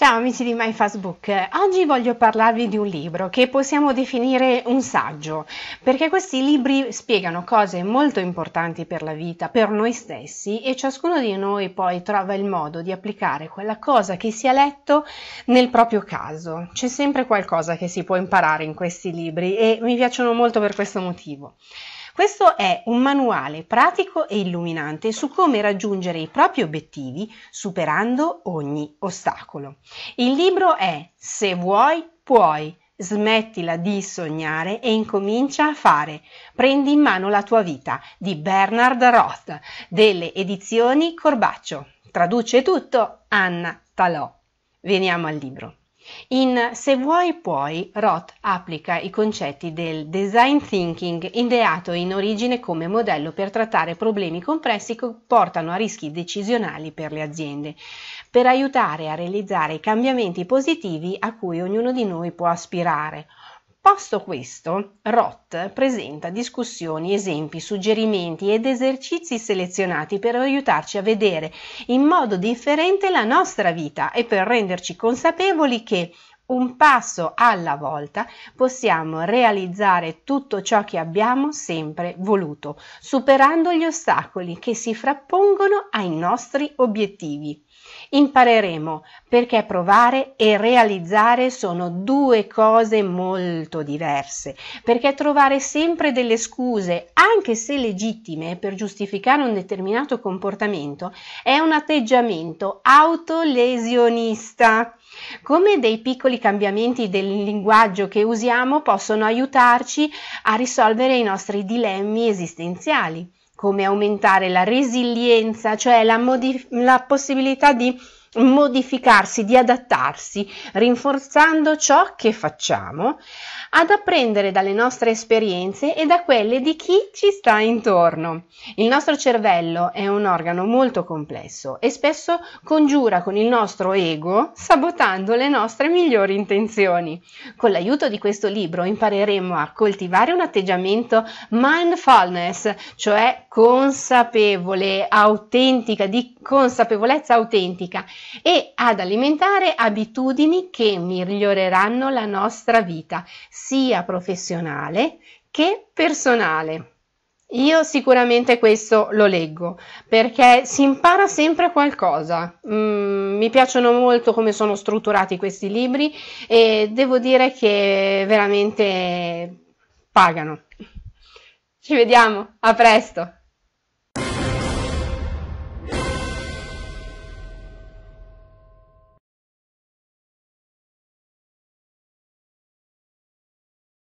Ciao amici di MyFastBook, oggi voglio parlarvi di un libro che possiamo definire un saggio, perché questi libri spiegano cose molto importanti per la vita, per noi stessi e ciascuno di noi poi trova il modo di applicare quella cosa che si è letto nel proprio caso. C'è sempre qualcosa che si può imparare in questi libri e mi piacciono molto per questo motivo. Questo è un manuale pratico e illuminante su come raggiungere i propri obiettivi superando ogni ostacolo. Il libro è Se vuoi, puoi. Smettila di sognare e incomincia a fare. Prendi in mano la tua vita di Bernard Roth delle edizioni Corbaccio. Traduce tutto Anna Talò. Veniamo al libro. In Se vuoi puoi, Roth applica i concetti del design thinking ideato in origine come modello per trattare problemi complessi che portano a rischi decisionali per le aziende, per aiutare a realizzare i cambiamenti positivi a cui ognuno di noi può aspirare Posto questo, Roth presenta discussioni, esempi, suggerimenti ed esercizi selezionati per aiutarci a vedere in modo differente la nostra vita e per renderci consapevoli che un passo alla volta possiamo realizzare tutto ciò che abbiamo sempre voluto, superando gli ostacoli che si frappongono ai nostri obiettivi. Impareremo perché provare e realizzare sono due cose molto diverse, perché trovare sempre delle scuse, anche se legittime, per giustificare un determinato comportamento è un atteggiamento autolesionista. Come dei piccoli cambiamenti del linguaggio che usiamo possono aiutarci a risolvere i nostri dilemmi esistenziali come aumentare la resilienza, cioè la, la possibilità di modificarsi, di adattarsi, rinforzando ciò che facciamo, ad apprendere dalle nostre esperienze e da quelle di chi ci sta intorno. Il nostro cervello è un organo molto complesso e spesso congiura con il nostro ego, sabotando le nostre migliori intenzioni. Con l'aiuto di questo libro impareremo a coltivare un atteggiamento mindfulness, cioè consapevole, autentica, di consapevolezza autentica e ad alimentare abitudini che miglioreranno la nostra vita, sia professionale che personale. Io sicuramente questo lo leggo perché si impara sempre qualcosa. Mm, mi piacciono molto come sono strutturati questi libri e devo dire che veramente pagano. Ci vediamo, a presto!